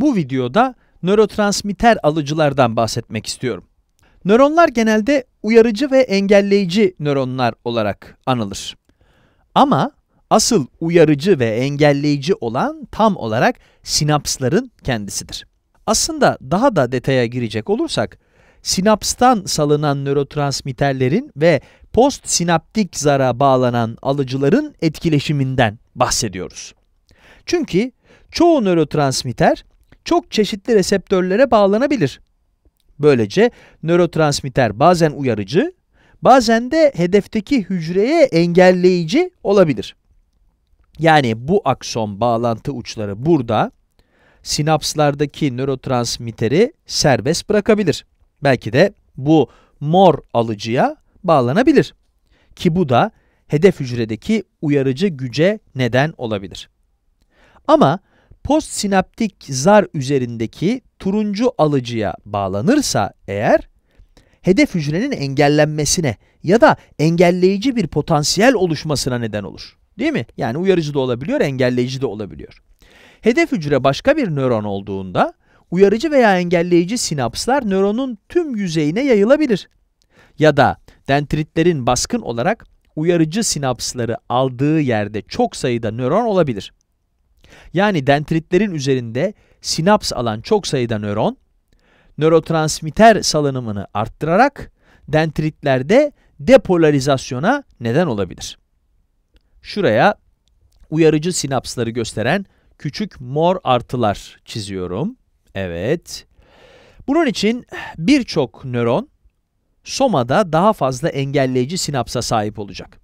Bu videoda nörotransmitter alıcılardan bahsetmek istiyorum. Nöronlar genelde uyarıcı ve engelleyici nöronlar olarak anılır. Ama asıl uyarıcı ve engelleyici olan tam olarak sinapsların kendisidir. Aslında daha da detaya girecek olursak, sinapstan salınan nörotransmitterlerin ve postsinaptik zara bağlanan alıcıların etkileşiminden bahsediyoruz. Çünkü çoğu nörotransmitter çok çeşitli reseptörlere bağlanabilir. Böylece nörotransmitter bazen uyarıcı, bazen de hedefteki hücreye engelleyici olabilir. Yani bu akson bağlantı uçları burada sinapslardaki nörotransmitteri serbest bırakabilir. Belki de bu mor alıcıya bağlanabilir. Ki bu da hedef hücredeki uyarıcı güce neden olabilir. Ama postsinaptik zar üzerindeki turuncu alıcıya bağlanırsa eğer hedef hücrenin engellenmesine ya da engelleyici bir potansiyel oluşmasına neden olur. Değil mi? Yani uyarıcı da olabiliyor, engelleyici de olabiliyor. Hedef hücre başka bir nöron olduğunda uyarıcı veya engelleyici sinapslar nöronun tüm yüzeyine yayılabilir. Ya da dendritlerin baskın olarak uyarıcı sinapsları aldığı yerde çok sayıda nöron olabilir. Yani dendritlerin üzerinde sinaps alan çok sayıda nöron nörotransmitter salınımını arttırarak dendritlerde depolarizasyona neden olabilir. Şuraya uyarıcı sinapsları gösteren küçük mor artılar çiziyorum. Evet. Bunun için birçok nöron somada daha fazla engelleyici sinapsa sahip olacak.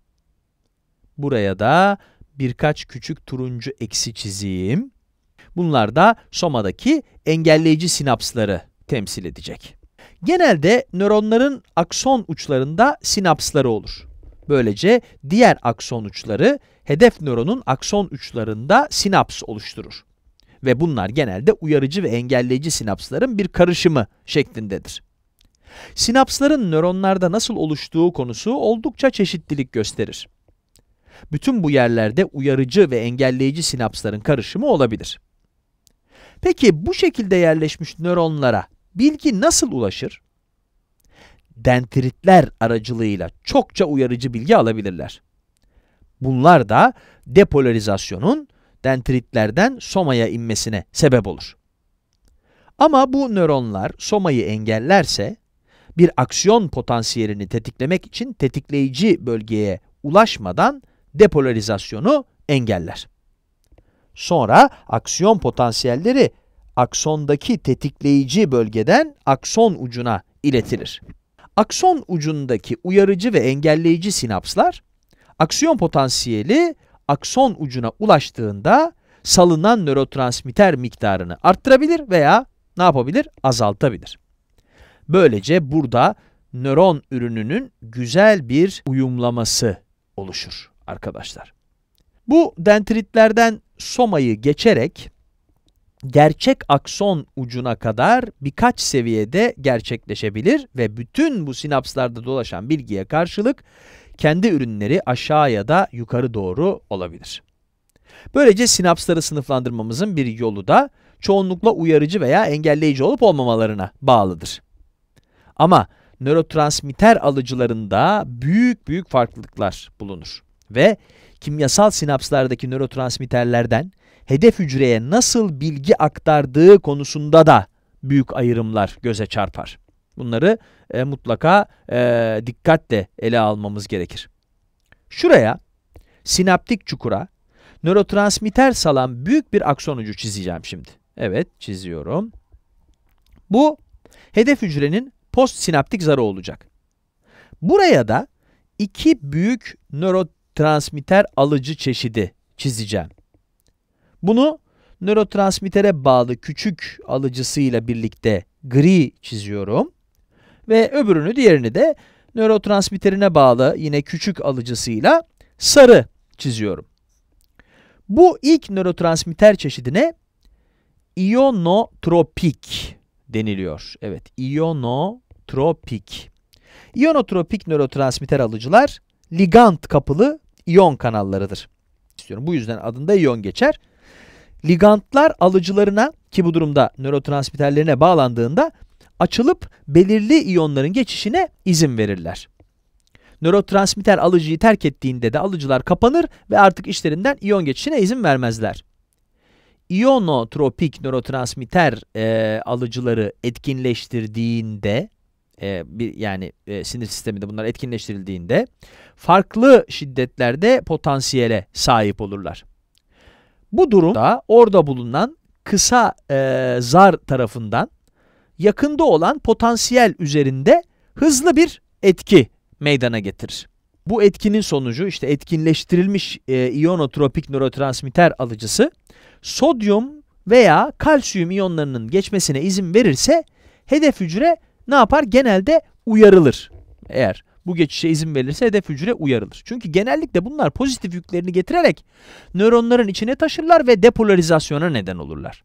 Buraya da birkaç küçük turuncu eksi çizeyim. Bunlar da somadaki engelleyici sinapsları temsil edecek. Genelde nöronların akson uçlarında sinapsları olur. Böylece diğer akson uçları hedef nöronun akson uçlarında sinaps oluşturur. Ve bunlar genelde uyarıcı ve engelleyici sinapsların bir karışımı şeklindedir. Sinapsların nöronlarda nasıl oluştuğu konusu oldukça çeşitlilik gösterir. Bütün bu yerlerde uyarıcı ve engelleyici sinapsların karışımı olabilir. Peki bu şekilde yerleşmiş nöronlara bilgi nasıl ulaşır? Dendritler aracılığıyla çokça uyarıcı bilgi alabilirler. Bunlar da depolarizasyonun dendritlerden somaya inmesine sebep olur. Ama bu nöronlar somayı engellerse, bir aksiyon potansiyelini tetiklemek için tetikleyici bölgeye ulaşmadan depolarizasyonu engeller. Sonra aksiyon potansiyelleri aksondaki tetikleyici bölgeden akson ucuna iletilir. Akson ucundaki uyarıcı ve engelleyici sinapslar, aksiyon potansiyeli akson ucuna ulaştığında salınan nörotransmitter miktarını arttırabilir veya ne yapabilir? Azaltabilir. Böylece burada nöron ürününün güzel bir uyumlaması oluşur arkadaşlar. Bu dendritlerden somayı geçerek gerçek akson ucuna kadar birkaç seviyede gerçekleşebilir ve bütün bu sinapslarda dolaşan bilgiye karşılık kendi ürünleri aşağı ya da yukarı doğru olabilir. Böylece sinapsları sınıflandırmamızın bir yolu da çoğunlukla uyarıcı veya engelleyici olup olmamalarına bağlıdır. Ama nörotransmitter alıcılarında büyük büyük farklılıklar bulunur ve kimyasal sinapslardaki nörotransmitterlerden hedef hücreye nasıl bilgi aktardığı konusunda da büyük ayrımlar göze çarpar. Bunları e, mutlaka e, dikkatle ele almamız gerekir. Şuraya, sinaptik çukura, nörotransmitter salan büyük bir akson ucu çizeceğim şimdi. Evet, çiziyorum. Bu, hedef hücrenin postsinaptik zarı olacak. Buraya da iki büyük nöro nörotransmitter alıcı çeşidi çizeceğim. Bunu nörotransmitere bağlı küçük alıcısıyla birlikte gri çiziyorum. Ve öbürünü diğerini de nörotransmitterine bağlı yine küçük alıcısıyla sarı çiziyorum. Bu ilk nörotransmitter çeşidine ionotropik deniliyor. Evet, ionotropik. İonotropik nörotransmitter alıcılar ligand kapılı iyon kanallarıdır. Bu yüzden adında iyon geçer. Ligantlar alıcılarına ki bu durumda nörotransmitterlerine bağlandığında açılıp belirli iyonların geçişine izin verirler. Nörotransmitter alıcıyı terk ettiğinde de alıcılar kapanır ve artık işlerinden iyon geçişine izin vermezler. İyonotropik nörotransmitter e, alıcıları etkinleştirdiğinde e, bir yani e, sinir sisteminde bunlar etkinleştirildiğinde farklı şiddetlerde potansiyele sahip olurlar. Bu durumda orada bulunan kısa e, zar tarafından yakında olan potansiyel üzerinde hızlı bir etki meydana getirir. Bu etkinin sonucu işte etkinleştirilmiş e, iyonotropik nörotransmitter alıcısı sodyum veya kalsiyum iyonlarının geçmesine izin verirse hedef hücre ne yapar? Genelde uyarılır. Eğer bu geçişe izin verilirse hedef hücre uyarılır. Çünkü genellikle bunlar pozitif yüklerini getirerek nöronların içine taşırlar ve depolarizasyona neden olurlar.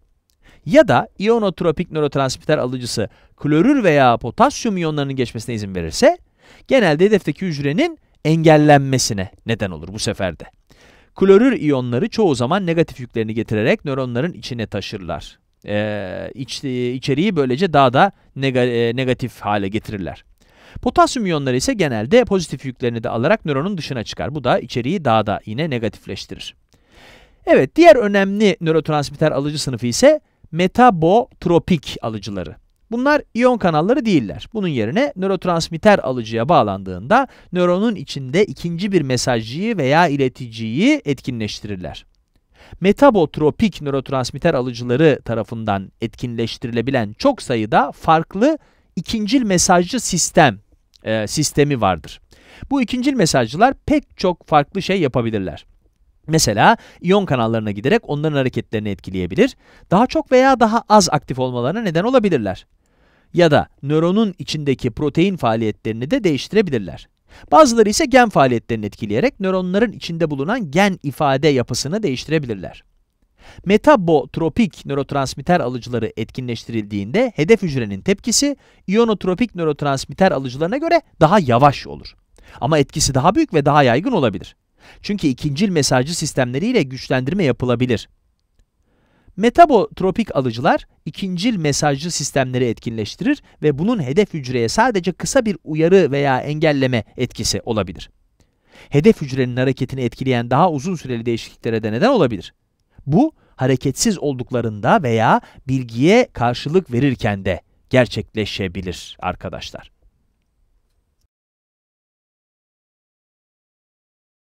Ya da iyonotropik nörotransmitter alıcısı klorür veya potasyum iyonlarının geçmesine izin verirse genelde hedefteki hücrenin engellenmesine neden olur bu sefer de. Klorür iyonları çoğu zaman negatif yüklerini getirerek nöronların içine taşırlar e, iç, içeriği böylece daha da nega, e, negatif hale getirirler. Potasyum iyonları ise genelde pozitif yüklerini de alarak nöronun dışına çıkar. Bu da içeriği daha da yine negatifleştirir. Evet diğer önemli nörotransmitter alıcı sınıfı ise metabotropik alıcıları. Bunlar iyon kanalları değiller. Bunun yerine nörotransmitter alıcıya bağlandığında nöronun içinde ikinci bir mesajcıyı veya ileticiyi etkinleştirirler metabotropik nörotransmitter alıcıları tarafından etkinleştirilebilen çok sayıda farklı ikincil mesajcı sistem e, sistemi vardır. Bu ikincil mesajcılar pek çok farklı şey yapabilirler. Mesela iyon kanallarına giderek onların hareketlerini etkileyebilir, daha çok veya daha az aktif olmalarına neden olabilirler. Ya da nöronun içindeki protein faaliyetlerini de değiştirebilirler. Bazıları ise gen faaliyetlerini etkileyerek nöronların içinde bulunan gen ifade yapısını değiştirebilirler. Metabotropik nörotransmitter alıcıları etkinleştirildiğinde hedef hücrenin tepkisi iyonotropik nörotransmitter alıcılarına göre daha yavaş olur. Ama etkisi daha büyük ve daha yaygın olabilir. Çünkü ikincil mesajcı sistemleriyle güçlendirme yapılabilir. Metabotropik alıcılar ikincil mesajcı sistemleri etkinleştirir ve bunun hedef hücreye sadece kısa bir uyarı veya engelleme etkisi olabilir. Hedef hücrenin hareketini etkileyen daha uzun süreli değişikliklere de neden olabilir. Bu, hareketsiz olduklarında veya bilgiye karşılık verirken de gerçekleşebilir arkadaşlar.